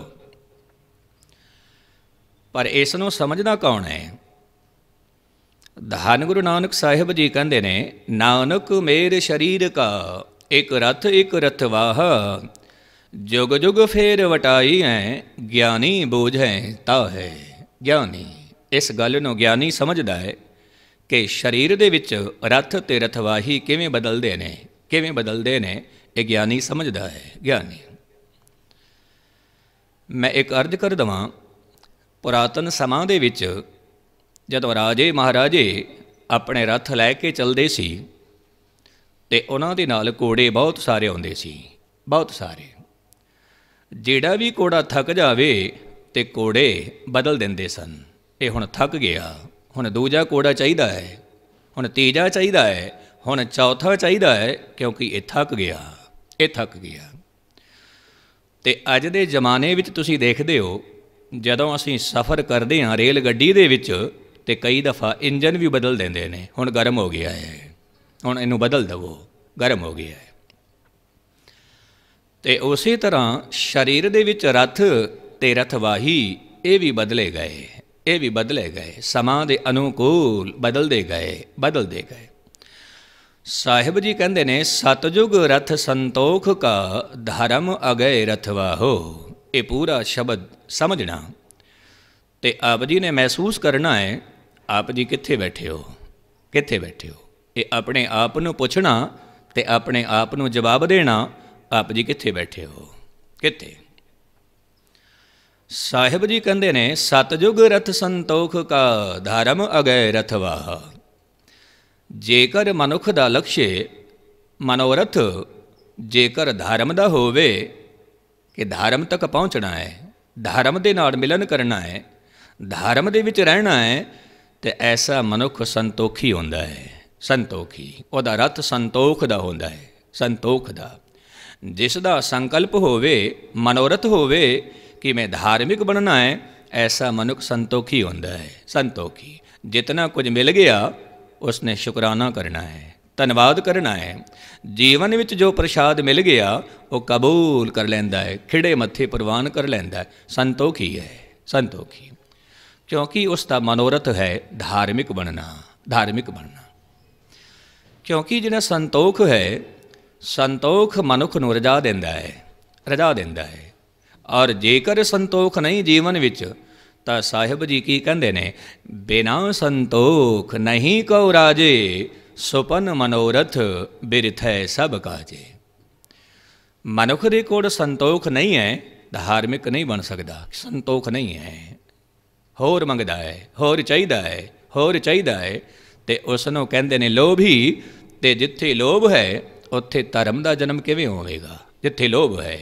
Speaker 1: ਪਰ ਇਸ ਨੂੰ ਸਮਝਣਾ ਕੌਣ ਹੈ ਧੰਨ ਗੁਰੂ ਨਾਨਕ ਸਾਹਿਬ ਜੀ ਕਹਿੰਦੇ ਨੇ ਨਾਨਕ ਮੇਰ ਸ਼ਰੀਰ ਕਾ ਇੱਕ ਰਥ ਇੱਕ ਰਥਵਾਹ ਜੁਗ ਜੁਗ ਫੇਰ ਵਟਾਈ ਐ ਗਿਆਨੀ ਬੋਝੈ ਤਾ ਹੈ ਗਿਆਨੀ ਇਸ ਗੱਲ ਨੂੰ ਗਿਆਨੀ ਸਮਝਦਾ ਹੈ ਕਿ ਸਰੀਰ ਦੇ ਵਿੱਚ ਰਥ ਤੇ ਰਥਵਾਹੀ ਕਿਵੇਂ ਬਦਲਦੇ ਨੇ ਕਿਵੇਂ ਬਦਲਦੇ ਨੇ ਇਹ ਗਿਆਨੀ ਸਮਝਦਾ ਹੈ ਗਿਆਨੀ ਮੈਂ ਇੱਕ ਅਰਜ਼ ਕਰ ਦਵਾਂ ਪੁਰਾਤਨ ਸਮਾਂ ਦੇ ਵਿੱਚ ਜਦੋਂ ਰਾਜੇ ਮਹਾਰਾਜੇ ਆਪਣੇ ਰੱਥ ਲੈ ਕੇ ਚੱਲਦੇ ਸੀ ਤੇ ਉਹਨਾਂ ਦੇ ਨਾਲ ਕੋੜੇ ਬਹੁਤ ਸਾਰੇ ਆਉਂਦੇ ਸੀ ਬਹੁਤ ਸਾਰੇ ਜਿਹੜਾ ਵੀ ਕੋੜਾ ਥੱਕ ਜਾਵੇ ਤੇ ਕੋੜੇ ਬਦਲ ਦਿੰਦੇ ਸਨ ਇਹ ਹੁਣ ਥੱਕ ਗਿਆ ਹੁਣ ਦੂਜਾ ਕੋੜਾ ਚਾਹੀਦਾ ਹੈ ਹੁਣ ਤੀਜਾ ਚਾਹੀਦਾ ਹੈ ਹੁਣ ਚੌਥਾ ਚਾਹੀਦਾ ਹੈ ਕਿਉਂਕਿ ਇਹ ਥੱਕ ਗਿਆ ਇਹ ਥੱਕ ਗਿਆ ਤੇ ਅੱਜ ਦੇ ਜ਼ਮਾਨੇ ਵਿੱਚ ਤੁਸੀਂ ਦੇਖਦੇ ਹੋ ਜਦੋਂ ਅਸੀਂ ਸਫ਼ਰ ਕਰਦੇ ਹਾਂ ਰੇਲ ਗੱਡੀ ਦੇ ਵਿੱਚ ਤੇ ਕਈ ਦਫਾ ਇੰਜਨ ਵੀ ਬਦਲ ਦਿੰਦੇ ਨੇ ਹੁਣ ਗਰਮ ਹੋ ਗਿਆ ਹੈ ਹੁਣ ਇਹਨੂੰ ਬਦਲ ਦਵੋ ਗਰਮ ਹੋ ਗਿਆ ਹੈ ਤੇ ਉਸੇ ਤਰ੍ਹਾਂ ਸਰੀਰ ਦੇ ਵਿੱਚ ਰਥ ਤੇ ਰਥਵਾਹੀ ਇਹ ਵੀ ਬਦਲੇ ਗਏ ਇਹ ਵੀ ਬਦਲੇ ਗਏ ਸਮਾਂ ਦੇ ਅਨੁਕੂਲ ਬਦਲਦੇ ਗਏ ਬਦਲਦੇ ਗਏ ਸਾਹਿਬ ਜੀ ਕਹਿੰਦੇ ਨੇ ਸਤਜੁਗ ਰਥ ਸੰਤੋਖ ਕਾ ਧਰਮ ਅਗੇ ਰਥਵਾਹੋ ਇਹ ਪੂਰਾ ਸ਼ਬਦ ਸਮਝਣਾ ਤੇ ਆਪ ਜੀ ਨੇ ਮਹਿਸੂਸ ਕਰਨਾ ਹੈ ਆਪ ਜੀ ਕਿੱਥੇ ਬੈਠੇ ਹੋ ਕਿੱਥੇ ਬੈਠੇ ਹੋ ਇਹ ਆਪਣੇ ਆਪ ਨੂੰ ਪੁੱਛਣਾ ਤੇ ਆਪਣੇ ਆਪ ਨੂੰ ਜਵਾਬ ਦੇਣਾ ਆਪ ਜੀ ਕਿੱਥੇ ਬੈਠੇ ਹੋ ਕਿੱਥੇ ਸਾਹਿਬ ਜੀ ਕਹਿੰਦੇ ਨੇ ਸਤਜੁਗ ਰਥ ਸੰਤੋਖ ਕਾ ਧਰਮ ਅਗੈ ਰਥਵਾ ਜੇਕਰ ਮਨੁੱਖ ਦਾ ਲਕਸ਼ੇ ਮਨੋਰਥ ਜੇਕਰ ਧਰਮ ਦਾ ਹੋਵੇ ਕਿ ਧਰਮ ਤੱਕ ਪਹੁੰਚਣਾ ਹੈ ਧਰਮ ਦੇ ਨਾਲ ਮਿਲਨ ਕਰਨਾ ਹੈ ਧਰਮ ਦੇ ਵਿੱਚ ਰਹਿਣਾ ਹੈ ਤੇ ਐਸਾ ਮਨੁੱਖ ਸੰਤੋਖੀ ਹੁੰਦਾ ਹੈ ਸੰਤੋਖੀ ਉਹਦਾ ਰਤ ਸੰਤੋਖ ਦਾ ਹੁੰਦਾ ਹੈ ਸੰਤੋਖ ਦਾ ਜਿਸ ਦਾ ਸੰਕਲਪ ਹੋਵੇ ਮਨੋਰਥ ਹੋਵੇ ਕਿ ਮੈਂ ਧਾਰਮਿਕ ਬਣਨਾ ਹੈ ਐਸਾ ਮਨੁੱਖ ਸੰਤੋਖੀ ਹੁੰਦਾ ਹੈ ਸੰਤੋਖੀ ਜਿਤਨਾ ਕੁਝ ਮਿਲ ਗਿਆ ਉਸਨੇ ਸ਼ੁਕਰਾਨਾ ਕਰਨਾ ਹੈ ਧੰਨਵਾਦ ਕਰਨਾ ਹੈ ਜੀਵਨ ਵਿੱਚ ਜੋ ਪ੍ਰਸ਼ਾਦ ਮਿਲ ਗਿਆ ਉਹ ਕਬੂਲ ਕਰ ਲੈਂਦਾ ਹੈ ਖਿੜੇ ਮੱਥੇ ਪ੍ਰਵਾਨ ਕਰ ਲੈਂਦਾ ਹੈ ਸੰਤੋਖੀ ਹੈ ਸੰਤੋਖੀ ਕਿਉਂਕਿ ਉਸ ਦਾ ਮਨੋਰਥ ਹੈ ਧਾਰਮਿਕ ਬਣਨਾ ਧਾਰਮਿਕ ਬਣਨਾ ਕਿਉਂਕਿ ਜਿਹੜਾ ਸੰਤੋਖ ਹੈ ਸੰਤੋਖ ਮਨੁੱਖ ਨੂੰ ਰਜਾ ਦਿੰਦਾ ਹੈ ਰਜਾ ਦਿੰਦਾ ਹੈ ਔਰ ਜੇਕਰ ਸੰਤੋਖ ਨਹੀਂ ਜੀਵਨ ਵਿੱਚ ਤਾਂ ਸਾਹਿਬ ਜੀ ਕੀ ਕਹਿੰਦੇ ਨੇ ਬਿਨਾ ਸੰਤੋਖ ਨਹੀਂ ਕਉ ਰਾਜੇ ਸੁਪਨ ਮਨੋਰਥ ਬਿਰਥ ਹੈ ਸਭ ਕਾਜੇ ਮਨੁੱਖ ਦੇ ਕੋਲ ਸੰਤੋਖ ਨਹੀਂ ਹੈ ਧਾਰਮਿਕ ਨਹੀਂ ਬਣ ਸਕਦਾ ਸੰਤੋਖ ਨਹੀਂ ਹੈ ਹੋਰ ਮੰਗਦਾ ਹੈ ਹੋਰ ਚਾਹੀਦਾ ਹੈ ਹੋਰ ਚਾਹੀਦਾ ਹੈ ਤੇ ਉਸ ਨੂੰ ਕਹਿੰਦੇ ਨੇ ਲੋਭੀ ਤੇ ਜਿੱਥੇ ਲੋਭ ਹੈ ਉੱਥੇ ਧਰਮ ਦਾ ਜਨਮ ਕਿਵੇਂ ਹੋਵੇਗਾ ਜਿੱਥੇ ਲੋਭ ਹੈ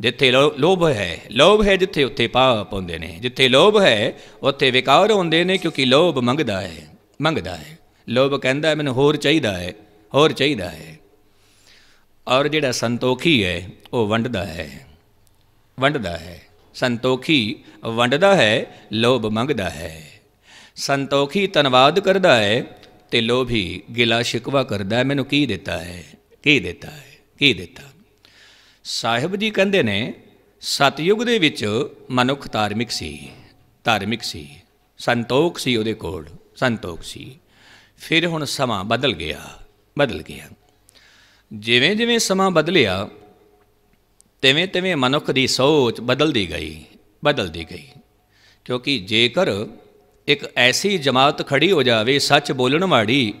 Speaker 1: ਜਿੱਥੇ ਲੋਭ ਹੈ ਲੋਭ ਹੈ ਜਿੱਥੇ ਉੱਥੇ ਪਾਪ ਹੁੰਦੇ ਨੇ ਜਿੱਥੇ ਲੋਭ ਹੈ ਉੱਥੇ ਵਿਕਾਰ ਹੁੰਦੇ ਨੇ ਕਿਉਂਕਿ ਲੋਭ ਮੰਗਦਾ ਹੈ ਮੰਗਦਾ ਹੈ ਲੋਭ ਕਹਿੰਦਾ ਮੈਨੂੰ ਹੋਰ ਚਾਹੀਦਾ ਹੈ ਹੋਰ ਚਾਹੀਦਾ ਹੈ ਔਰ ਜਿਹੜਾ ਸੰਤੋਖੀ ਹੈ ਉਹ ਵੰਡਦਾ ਹੈ ਵੰਡਦਾ ਹੈ ਸੰਤੋਖੀ ਵੰਡਦਾ ਹੈ ਲੋਭ ਮੰਗਦਾ ਹੈ ਸੰਤੋਖੀ ਤਨਵਾਦ ਕਰਦਾ ਹੈ ਤੇ ਲੋਭੀ ਗਿਲਾ ਸ਼ਿਕਵਾ ਕਰਦਾ ਹੈ ਮੈਨੂੰ ਕੀ ਦਿੱਤਾ ਹੈ ਕੀ ਦਿੱਤਾ ਹੈ ਕੀ ਦਿੱਤਾ ਸਾਹਿਬ ਜੀ ਕਹਿੰਦੇ ਨੇ ਸਤਯੁਗ ਦੇ ਵਿੱਚ ਮਨੁੱਖ ਧਾਰਮਿਕ ਸੀ ਧਾਰਮਿਕ ਸੀ ਸੰਤੋਖ ਸੀ ਉਹਦੇ ਕੋਲ ਸੰਤੋਖ ਸੀ ਫਿਰ ਹੁਣ ਸਮਾਂ ਬਦਲ ਗਿਆ ਬਦਲ ਗਿਆ ਜਿਵੇਂ ਜਿਵੇਂ ਸਮਾਂ ਬਦਲਿਆ ਤਵੇਂ ਤਵੇਂ ਮਨੁੱਖ ਦੀ ਸੋਚ ਬਦਲਦੀ ਗਈ ਬਦਲਦੀ ਗਈ ਕਿਉਂਕਿ ਜੇਕਰ ਇੱਕ ਐਸੀ ਜਮਾਤ ਖੜੀ ਹੋ ਜਾਵੇ ਸੱਚ ਬੋਲਣ ਵਾਲੀ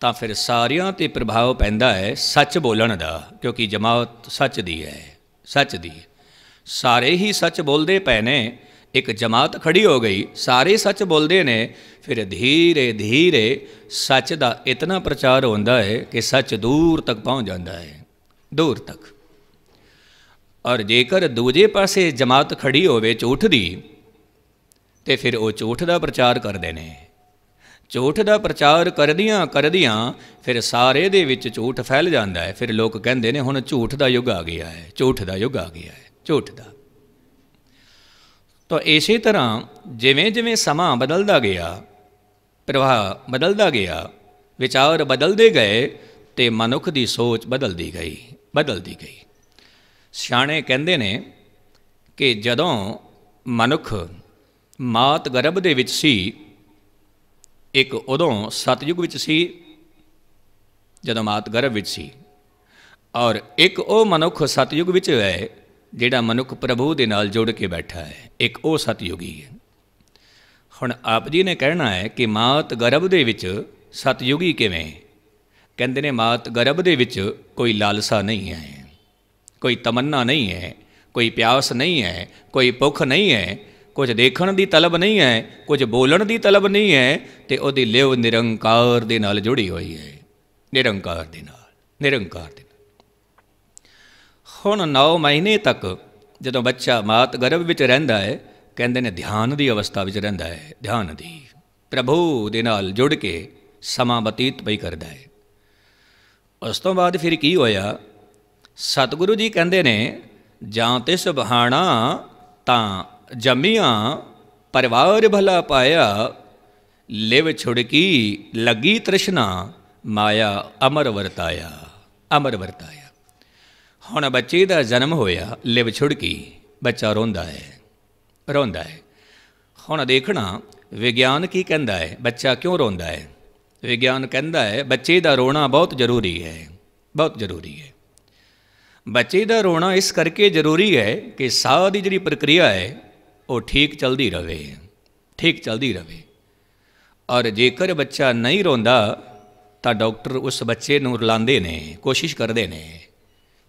Speaker 1: ਤਾਂ ਫਿਰ ਸਾਰਿਆਂ ਤੇ ਪ੍ਰਭਾਵ ਪੈਂਦਾ ਹੈ ਸੱਚ ਬੋਲਣ ਦਾ ਕਿਉਂਕਿ ਜਮਾਤ ਸੱਚ ਦੀ ਹੈ ਸੱਚ ਦੀ ਸਾਰੇ ਹੀ ਸੱਚ ਬੋਲਦੇ ਪਏ ਨੇ ਇੱਕ ਜਮਾਤ ਖੜੀ ਹੋ ਗਈ ਸਾਰੇ ਸੱਚ ਬੋਲਦੇ ਨੇ ਫਿਰ ਧੀਰੇ ਧੀਰੇ ਸੱਚ ਦਾ ਇਤਨਾ ਪ੍ਰਚਾਰ ਹੁੰਦਾ ਹੈ ਕਿ ਸੱਚ ਦੂਰ ਤੱਕ ਪਹੁੰਚ ਜਾਂਦਾ ਹੈ ਦੂਰ ਤੱਕ ਔਰ ਜੇਕਰ ਦੂਜੇ ਪਾਸੇ ਜਮਾਤ ਖੜੀ ਹੋਵੇ ਝੂਠ ਦੀ ਤੇ ਫਿਰ ਉਹ ਝੂਠ ਦਾ ਪ੍ਰਚਾਰ ਕਰਦੇ ਨੇ ਝੂਠ ਦਾ ਪ੍ਰਚਾਰ ਕਰਦਿਆਂ ਕਰਦਿਆਂ ਫਿਰ ਸਾਰੇ ਦੇ ਵਿੱਚ ਝੂਠ ਫੈਲ ਜਾਂਦਾ ਹੈ ਫਿਰ ਲੋਕ ਕਹਿੰਦੇ ਨੇ ਹੁਣ ਝੂਠ ਦਾ ਯੁੱਗ ਆ ਗਿਆ ਹੈ ਝੂਠ ਦਾ ਯੁੱਗ ਆ ਗਿਆ ਹੈ ਝੂਠ ਦਾ ਤਾਂ ਇਸੇ ਤਰ੍ਹਾਂ ਜਿਵੇਂ ਜਿਵੇਂ ਸਮਾਂ ਬਦਲਦਾ ਗਿਆ ਪ੍ਰਵਾਹ ਬਦਲਦਾ ਗਿਆ ਵਿਚਾਰ ਬਦਲਦੇ ਗਏ ਤੇ ਮਨੁੱਖ ਦੀ ਸੋਚ ਬਦਲਦੀ ਗਈ ਬਦਲਦੀ ਗਈ ਸਿਆਣੇ ਕਹਿੰਦੇ ਨੇ ਕਿ ਜਦੋਂ ਮਨੁੱਖ ਮਾਤ ਗਰਭ ਦੇ ਵਿੱਚ ਸੀ ਇੱਕ ਉਦੋਂ ਸਤਯੁਗ ਵਿੱਚ ਸੀ ਜਦੋਂ ਮਾਤ ਗਰਭ ਵਿੱਚ ਸੀ ਔਰ ਇੱਕ ਉਹ ਮਨੁੱਖ ਸਤਯੁਗ ਵਿੱਚ ਹੈ ਜਿਹੜਾ ਮਨੁੱਖ ਪ੍ਰਭੂ ਦੇ ਨਾਲ ਜੁੜ ਕੇ ਬੈਠਾ ਹੈ ਇੱਕ ਉਹ ਸਤਯੁਗੀ ਹੈ ਹੁਣ ਆਪ ਜੀ ਨੇ ਕਹਿਣਾ ਹੈ ਕਿ ਮਾਤ ਗਰਭ ਦੇ ਵਿੱਚ ਸਤਯੁਗੀ ਕਿਵੇਂ ਕਹਿੰਦੇ ਨੇ ਮਾਤ ਗਰਭ ਦੇ ਵਿੱਚ ਕੋਈ ਲਾਲਸਾ ਨਹੀਂ ਹੈ ਕੋਈ ਤਮੰਨਾ ਨਹੀਂ ਹੈ ਕੋਈ ਪਿਆਸ ਨਹੀਂ ਹੈ ਕੋਈ ਭੁੱਖ ਨਹੀਂ ਹੈ ਕੁਝ ਦੇਖਣ ਦੀ ਤਲਬ ਨਹੀਂ ਹੈ ਕੁਝ ਬੋਲਣ ਦੀ ਤਲਬ ਨਹੀਂ ਹੈ ਤੇ ਉਹਦੀ ਲਿਵ ਨਿਰੰਕਾਰ ਦੇ ਨਾਲ ਜੁੜੀ ਹੋਈ ਹੈ ਨਿਰੰਕਾਰ ਦੇ ਨਾਲ ਨਿਰੰਕਾਰ ਦੇ ਨਾਲ ਹੁਣ 9 ਮਹੀਨੇ ਤੱਕ ਜਦੋਂ ਬੱਚਾ ਮਾਤ ਗਰਭ ਵਿੱਚ ਰਹਿੰਦਾ ਹੈ ਕਹਿੰਦੇ ਨੇ ਧਿਆਨ ਦੀ ਅਵਸਥਾ ਵਿੱਚ ਰਹਿੰਦਾ ਹੈ ਧਿਆਨ ਦੀ ਪ੍ਰਭੂ ਦੇ ਨਾਲ ਜੁੜ ਕੇ ਸਮਾਂ ਬਤੀਤ ਪਈ ਕਰਦਾ ਹੈ ਉਸ ਤੋਂ ਬਾਅਦ ਫਿਰ ਕੀ ਹੋਇਆ ਸਤਿਗੁਰੂ ਜੀ ਕਹਿੰਦੇ ਨੇ ਜਾਂ ਤੇ ਸੁਭਾਣਾ ਤਾਂ ਜੰਮਿਆ ਪਰਿਵਾਰ ਭਲਾ ਪਾਇਆ ਲਿਵ ਛੁੜਕੀ ਲੱਗੀ ਤ੍ਰਿਸ਼ਨਾ ਮਾਇਆ ਅਮਰ ਵਰਤਾਇਆ ਅਮਰ ਵਰਤਾਇਆ ਹੁਣ ਬੱਚੇ ਦਾ ਜਨਮ ਹੋਇਆ ਲਿਵ ਛੁੜਕੀ ਬੱਚਾ ਰੋਂਦਾ ਹੈ ਰੋਂਦਾ ਹੈ ਹੁਣ ਦੇਖਣਾ ਵਿਗਿਆਨ ਕੀ ਕਹਿੰਦਾ ਹੈ ਬੱਚਾ ਕਿਉਂ ਰੋਂਦਾ ਹੈ ਵਿਗਿਆਨ ਕਹਿੰਦਾ ਹੈ ਬੱਚੇ ਦਾ ਰੋਣਾ ਬਹੁਤ ਜ਼ਰੂਰੀ ਹੈ ਬਹੁਤ ਜ਼ਰੂਰੀ ਹੈ ਬੱਚੇ ਦਾ ਰੋਣਾ ਇਸ ਕਰਕੇ ਜ਼ਰੂਰੀ ਹੈ ਕਿ ਸਾਹ ਦੀ ਜਿਹੜੀ ਪ੍ਰਕਿਰਿਆ ਹੈ ਉਹ ਠੀਕ ਚਲਦੀ ਰਹੇ ਠੀਕ ਚਲਦੀ ਰਹੇ ਔਰ ਜੇਕਰ ਬੱਚਾ ਨਹੀਂ ਰੋਂਦਾ ਤਾਂ ਡਾਕਟਰ ਉਸ ਬੱਚੇ ਨੂੰ ਰਲਾਉਂਦੇ ਨੇ ਕੋਸ਼ਿਸ਼ ਕਰਦੇ ਨੇ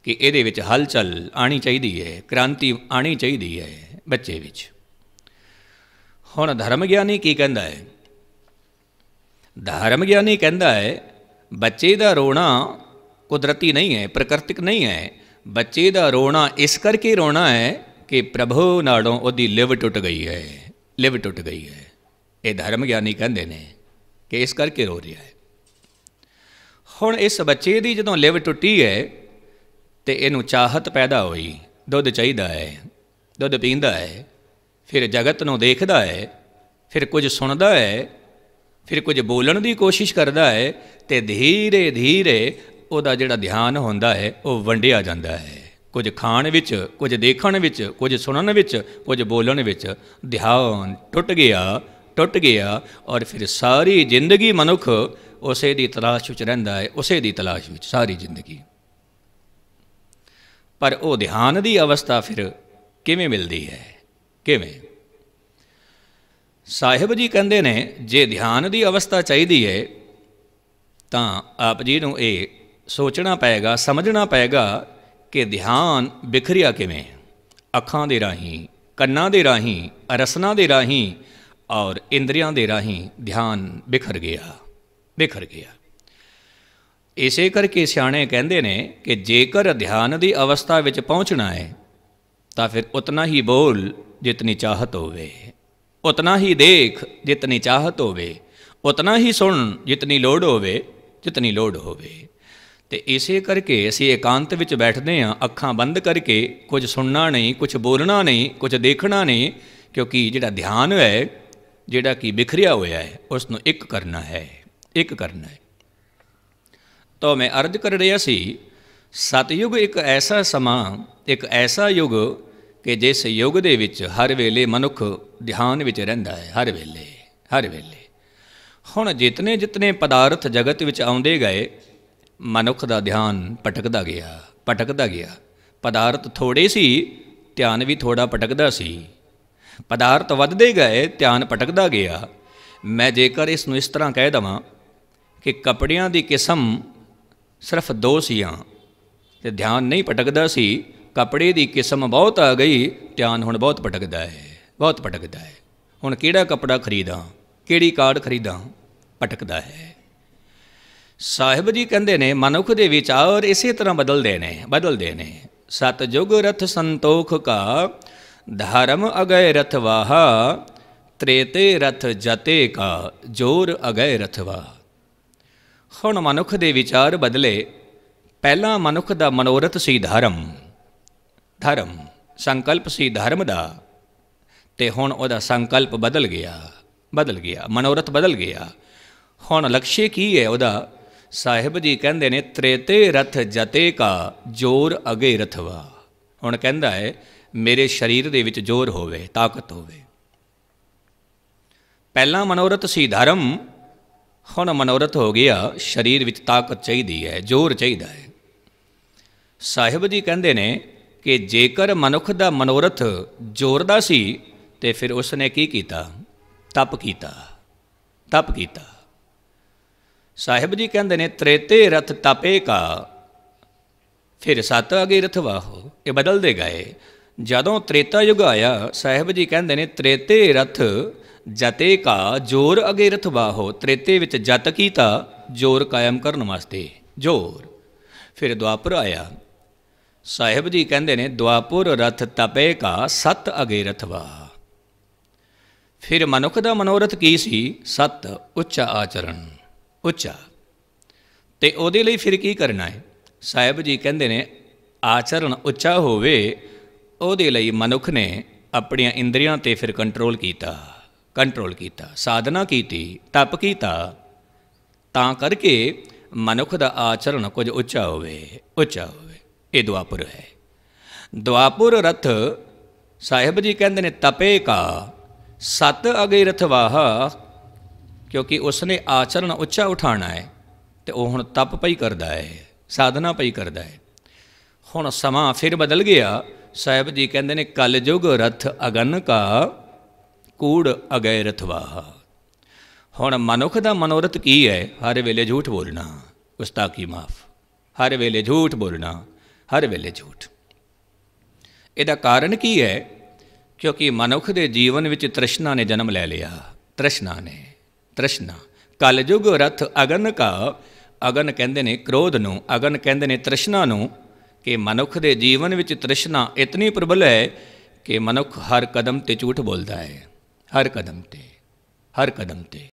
Speaker 1: ਕਿ ਇਹਦੇ ਵਿੱਚ ਹਲਚਲ ਆਣੀ ਚਾਹੀਦੀ ਹੈ ਕ੍ਰਾਂਤੀ ਆਣੀ ਚਾਹੀਦੀ ਹੈ ਬੱਚੇ ਵਿੱਚ ਹੁਣ ਧਰਮ ਗਿਆਨੀ ਕੀ ਕਹਿੰਦਾ ਹੈ ਧਰਮ ਗਿਆਨੀ ਕਹਿੰਦਾ ਹੈ ਬੱਚੇ ਦਾ ਰੋਣਾ ਕੁਦਰਤੀ ਨਹੀਂ ਹੈ ਪ੍ਰਕਿਰਤਿਕ ਨਹੀਂ ਹੈ ਬੱਚੇ ਦਾ ਰੋਣਾ ਇਸ ਕਰਕੇ ਰੋਣਾ ਹੈ ਕਿ ਪ੍ਰਭੂ ਨਾਲੋਂ ਉਹਦੀ ਲਿਵ ਟੁੱਟ ਗਈ ਹੈ ਲਿਵ ਟੁੱਟ ਗਈ ਹੈ ਇਹ ਧਰਮ ਗਿਆਨੀ ਕਹਿੰਦੇ ਨੇ ਕਿ ਇਸ ਕਰਕੇ ਰੋ ਰਿਹਾ ਹੈ ਹੁਣ ਇਸ ਬੱਚੇ ਦੀ ਜਦੋਂ ਲਿਵ ਟੁੱਟੀ ਹੈ ਤੇ ਇਹਨੂੰ ਚਾਹਤ ਪੈਦਾ ਹੋਈ ਦੁੱਧ ਚਾਹੀਦਾ ਹੈ ਦੁੱਧ ਪੀਂਦਾ ਹੈ ਫਿਰ ਜਗਤ ਨੂੰ ਦੇਖਦਾ ਹੈ ਫਿਰ ਕੁਝ ਸੁਣਦਾ ਹੈ ਫਿਰ ਕੁਝ ਬੋਲਣ ਦੀ ਕੋਸ਼ਿਸ਼ ਕਰਦਾ ਹੈ ਤੇ ਧੀਰੇ ਧੀਰੇ ਉਹਦਾ ਜਿਹੜਾ ਧਿਆਨ ਹੁੰਦਾ ਹੈ ਉਹ ਵੰਡਿਆ ਜਾਂਦਾ ਹੈ ਕੁਝ ਖਾਣ ਵਿੱਚ ਕੁਝ ਦੇਖਣ ਵਿੱਚ ਕੁਝ ਸੁਣਨ ਵਿੱਚ ਕੁਝ ਬੋਲਣ ਵਿੱਚ ਧਿਆਨ ਟੁੱਟ ਗਿਆ ਟੁੱਟ ਗਿਆ ਔਰ ਫਿਰ ਸਾਰੀ ਜ਼ਿੰਦਗੀ ਮਨੁੱਖ ਉਸੇ ਦੀ ਤਲਾਸ਼ ਵਿੱਚ ਰਹਿੰਦਾ ਹੈ ਉਸੇ ਦੀ ਤਲਾਸ਼ ਵਿੱਚ ਸਾਰੀ ਜ਼ਿੰਦਗੀ ਪਰ ਉਹ ਧਿਆਨ ਦੀ ਅਵਸਥਾ ਫਿਰ ਕਿਵੇਂ ਮਿਲਦੀ ਹੈ ਕਿਵੇਂ ਸਾਹਿਬ ਜੀ ਕਹਿੰਦੇ ਨੇ ਜੇ ਧਿਆਨ ਦੀ ਅਵਸਥਾ ਚਾਹੀਦੀ ਹੈ ਤਾਂ ਆਪ ਜੀ ਨੂੰ ਇਹ ਸੋਚਣਾ ਪਏਗਾ ਸਮਝਣਾ ਪਏਗਾ ਕਿ ਧਿਆਨ ਵਿਖਰਿਆ ਕਿਵੇਂ ਅੱਖਾਂ ਦੇ ਰਾਹੀਂ ਕੰਨਾਂ ਦੇ ਰਾਹੀਂ ਰਸਨਾ ਦੇ ਰਾਹੀਂ ਔਰ ਇੰਦਰੀਆਂ ਦੇ ਰਾਹੀਂ ਧਿਆਨ ਵਿਖਰ ਗਿਆ ਵਿਖਰ ਗਿਆ ਇਸੇ ਕਰਕੇ ਸਿਆਣੇ ਕਹਿੰਦੇ ਨੇ ਕਿ ਜੇਕਰ ਧਿਆਨ ਦੀ ਅਵਸਥਾ ਵਿੱਚ ਪਹੁੰਚਣਾ ਹੈ ਤਾਂ ਫਿਰ ਉਤਨਾ ਹੀ ਬੋਲ ਜਿਤਨੀ ਚਾਹਤ ਹੋਵੇ ਉਤਨਾ ਹੀ ਦੇਖ ਜਿਤਨੀ ਚਾਹਤ ਹੋਵੇ ਉਤਨਾ ਹੀ ਸੁਣ ਜਿਤਨੀ ਲੋੜ ਹੋਵੇ ਜਿਤਨੀ ਲੋੜ ਹੋਵੇ ਤੇ ਇਸੇ ਕਰਕੇ ਅਸੀਂ ਇਕਾਂਤ ਵਿੱਚ ਬੈਠਦੇ ਹਾਂ ਅੱਖਾਂ ਬੰਦ ਕਰਕੇ ਕੁਝ ਸੁਣਨਾ ਨਹੀਂ ਕੁਝ ਬੋਲਣਾ ਨਹੀਂ ਕੁਝ ਦੇਖਣਾ ਨਹੀਂ ਕਿਉਂਕਿ ਜਿਹੜਾ ਧਿਆਨ ਹੈ ਜਿਹੜਾ ਕਿ ਬਿਖਰਿਆ ਹੋਇਆ ਹੈ ਉਸ ਨੂੰ ਇੱਕ ਕਰਨਾ ਹੈ ਇੱਕ ਕਰਨਾ ਹੈ ਤਾਂ ਮੈਂ ਅਰਜ਼ ਕਰ ਰਿਹਾ ਸੀ ਸਤਯੁਗ ਇੱਕ ਐਸਾ ਸਮਾਂ ਇੱਕ ਐਸਾ ਯੁਗ ਕਿ ਜਿਸ ਯੁਗ ਦੇ ਵਿੱਚ ਹਰ ਵੇਲੇ ਮਨੁੱਖ ਧਿਆਨ ਵਿੱਚ ਰਹਿੰਦਾ ਹੈ ਹਰ ਵੇਲੇ ਹਰ ਵੇਲੇ ਹੁਣ ਜਿਤਨੇ ਜਿਤਨੇ ਪਦਾਰਥ ਜਗਤ ਵਿੱਚ ਆਉਂਦੇ ਗਏ ਮਨੁੱਖ ਦਾ ਧਿਆਨ ਭਟਕਦਾ ਗਿਆ ਭਟਕਦਾ ਗਿਆ ਪਦਾਰਥ ਥੋੜੇ ਸੀ ਧਿਆਨ ਵੀ ਥੋੜਾ ਭਟਕਦਾ ਸੀ ਪਦਾਰਥ ਵੱਧਦੇ ਗਏ ਧਿਆਨ ਭਟਕਦਾ ਗਿਆ ਮੈਂ ਜੇਕਰ ਇਸ ਨੂੰ ਇਸ ਤਰ੍ਹਾਂ ਕਹਿ ਦਵਾਂ ਕਿ ਕਪੜਿਆਂ ਦੀ ਕਿਸਮ ਸਿਰਫ ਦੋ ਸੀਆਂ ਤੇ ਧਿਆਨ ਨਹੀਂ ਭਟਕਦਾ ਸੀ ਕਪੜੇ ਦੀ ਕਿਸਮ ਬਹੁਤ ਆ ਗਈ ਧਿਆਨ ਹੁਣ ਬਹੁਤ ਭਟਕਦਾ ਹੈ ਬਹੁਤ ਭਟਕਦਾ ਹੈ ਹੁਣ ਕਿਹੜਾ ਕਪੜਾ ਖਰੀਦਾਂ ਕਿਹੜੀ ਕਾਰਡ ਖਰੀਦਾਂ ਭਟਕਦਾ ਹੈ ਸਾਹਿਬ ਜੀ ਕਹਿੰਦੇ ਨੇ ਮਨੁੱਖ ਦੇ ਵਿਚਾਰ ਇਸੇ ਤਰ੍ਹਾਂ ਬਦਲਦੇ ਨੇ ਬਦਲਦੇ ਨੇ ਸਤਜੁਗ ਰਥ ਸੰਤੋਖ ਕਾ ਧਰਮ ਅਗੈ ਰਥ ਵਾਹਾ ਤ੍ਰੇਤੇ ਰਥ ਜਤੇ ਕਾ ਜੋਰ ਅਗੈ ਰਥ ਵਾਹ ਹੁਣ ਮਨੁੱਖ ਦੇ ਵਿਚਾਰ ਬਦਲੇ ਪਹਿਲਾਂ ਮਨੁੱਖ ਦਾ ਮਨੋਰਥ ਸੀ ਧਰਮ ਧਰਮ ਸੰਕਲਪ ਸੀ ਧਰਮ ਦਾ ਤੇ ਹੁਣ ਉਹਦਾ ਸੰਕਲਪ ਬਦਲ ਗਿਆ ਬਦਲ ਗਿਆ ਮਨੋਰਥ ਬਦਲ ਗਿਆ ਹੁਣ ਲਕਸ਼ੇ ਕੀ ਹੈ ਉਹਦਾ ਸਾਹਿਬ ਜੀ ਕਹਿੰਦੇ ਨੇ ਤ੍ਰੇਤੇ ਰਥ ਜਤੇ ਕਾ ਜੋਰ ਅਗੇ ਰਥਵਾ ਹੁਣ ਕਹਿੰਦਾ ਹੈ ਮੇਰੇ ਸਰੀਰ ਦੇ ਵਿੱਚ ਜੋਰ ਹੋਵੇ ਤਾਕਤ ਹੋਵੇ ਪਹਿਲਾਂ ਮਨੋਰਥ ਸੀ ਧਰਮ ਹੁਣ ਮਨੋਰਥ ਹੋ ਗਿਆ ਸਰੀਰ ਵਿੱਚ ਤਾਕਤ ਚਾਹੀਦੀ ਹੈ ਜੋਰ ਚਾਹੀਦਾ ਹੈ ਸਾਹਿਬ ਜੀ ਕਹਿੰਦੇ ਨੇ ਕਿ ਜੇਕਰ ਮਨੁੱਖ ਦਾ ਮਨੋਰਥ ਜੋਰ ਦਾ ਸੀ ਤੇ ਫਿਰ ਉਸਨੇ ਕੀ ਕੀਤਾ ਤਪ ਕੀਤਾ ਤਪ ਕੀਤਾ ਸਾਹਿਬ ਜੀ ਕਹਿੰਦੇ ਨੇ ਤ੍ਰੇਤੇ ਰਥ ਤਪੇ ਕਾ ਫਿਰ ਸਤ ਅਗੇ ਰਥ ਵਾਹੋ ਇਹ ਬਦਲਦੇ ਗਏ ਜਦੋਂ ਤ੍ਰੇਤਾ ਯੁਗ ਆਇਆ ਸਾਹਿਬ ਜੀ ਕਹਿੰਦੇ ਨੇ ਤ੍ਰੇਤੇ ਰਥ ਜਤੇ ਕਾ ਜੋਰ ਅਗੇ ਰਥ ਵਾਹੋ ਤ੍ਰੇਤੇ ਵਿੱਚ ਜਤ ਕੀਤਾ ਜੋਰ ਕਾਇਮ ਕਰਨ ਵਾਸਤੇ ਜੋਰ ਫਿਰ ਦੁਆਪਰ ਆਇਆ ਸਾਹਿਬ ਜੀ ਕਹਿੰਦੇ ਨੇ ਦੁਆਪੁਰ ਰਥ ਤਪੇ ਕਾ ਸਤ ਅਗੇ ਰਥ ਵਾ ਫਿਰ ਮਨੁੱਖ ਦਾ ਮਨੋਰਥ ਕੀ ਸੀ ਸਤ ਉੱਚਾ ਆਚਰਣ ਉੱਚਾ ਤੇ ਉਹਦੇ ਲਈ ਫਿਰ ਕੀ ਕਰਨਾ ਹੈ ਸਾਹਿਬ ਜੀ ਕਹਿੰਦੇ ਨੇ ਆਚਰਣ ਉੱਚਾ ਹੋਵੇ ਉਹਦੇ ਲਈ ਮਨੁੱਖ ਨੇ ਆਪਣੀਆਂ ਇੰਦਰੀਆਂ ਤੇ ਫਿਰ ਕੰਟਰੋਲ ਕੀਤਾ ਕੰਟਰੋਲ ਕੀਤਾ ਸਾਧਨਾ ਕੀਤੀ ਤਪ ਕੀਤਾ ਤਾਂ ਕਰਕੇ ਮਨੁੱਖ ਦਾ ਆਚਰਣ ਕੁਝ ਉੱਚਾ ਹੋਵੇ ਉੱਚਾ ਹੋਵੇ ਇਹ ਦੁਆਪੁਰ ਹੈ ਦੁਆਪੁਰ ਰਥ ਸਾਹਿਬ ਜੀ ਕਹਿੰਦੇ ਨੇ ਤਪੇ ਕਾ ਸਤ ਅਗੇ ਰਥਵਾਹ ਕਿਉਂਕਿ ਉਸ ਨੇ ਆਚਰਣ ਉੱਚਾ ਉਠਾਣਾ ਹੈ ਤੇ ਉਹ ਹੁਣ ਤਪ ਪਈ ਕਰਦਾ ਹੈ ਸਾਧਨਾ ਪਈ ਕਰਦਾ ਹੈ ਹੁਣ ਸਮਾਂ ਫਿਰ ਬਦਲ ਗਿਆ ਸਾਹਿਬ ਜੀ ਕਹਿੰਦੇ ਨੇ ਕਲ ਯੁਗ ਰਥ ਅਗਨ ਕਾ ਕੂੜ ਅਗੈ ਰਥਵਾ ਹੁਣ ਮਨੁੱਖ ਦਾ ਮਨੋਰਥ ਕੀ ਹੈ ਹਰ ਵੇਲੇ ਝੂਠ ਬੋਲਣਾ ਉਸਤਾ ਕੀ ਮਾਫ ਹਰ ਵੇਲੇ ਝੂਠ ਬੋਲਣਾ ਹਰ ਵੇਲੇ ਝੂਠ ਇਹਦਾ ਕਾਰਨ ਕੀ ਹੈ ਕਿਉਂਕਿ ਮਨੁੱਖ ਦੇ ਜੀਵਨ ਵਿੱਚ ਤ੍ਰਿਸ਼ਨਾ ਨੇ ਜਨਮ ਲੈ ਲਿਆ ਤ੍ਰਿਸ਼ਨਾ ਨੇ ਤ੍ਰਿਸ਼ਨਾ ਕਲਯੁਗ ਰਥ ਅਗਨ ਕਾ ਅਗਨ ਕਹਿੰਦੇ ਨੇ ਕ੍ਰੋਧ ਨੂੰ ਅਗਨ ਕਹਿੰਦੇ ਨੇ ਤ੍ਰਿਸ਼ਨਾ ਨੂੰ ਕਿ ਮਨੁੱਖ ਦੇ ਜੀਵਨ ਵਿੱਚ ਤ੍ਰਿਸ਼ਨਾ ਇਤਨੀ ਪ੍ਰਬਲ ਹੈ ਕਿ ਮਨੁੱਖ ਹਰ ਕਦਮ ਤੇ ਝੂਠ ਬੋਲਦਾ ਹੈ ਹਰ ਕਦਮ ਤੇ ਹਰ ਕਦਮ ਤੇ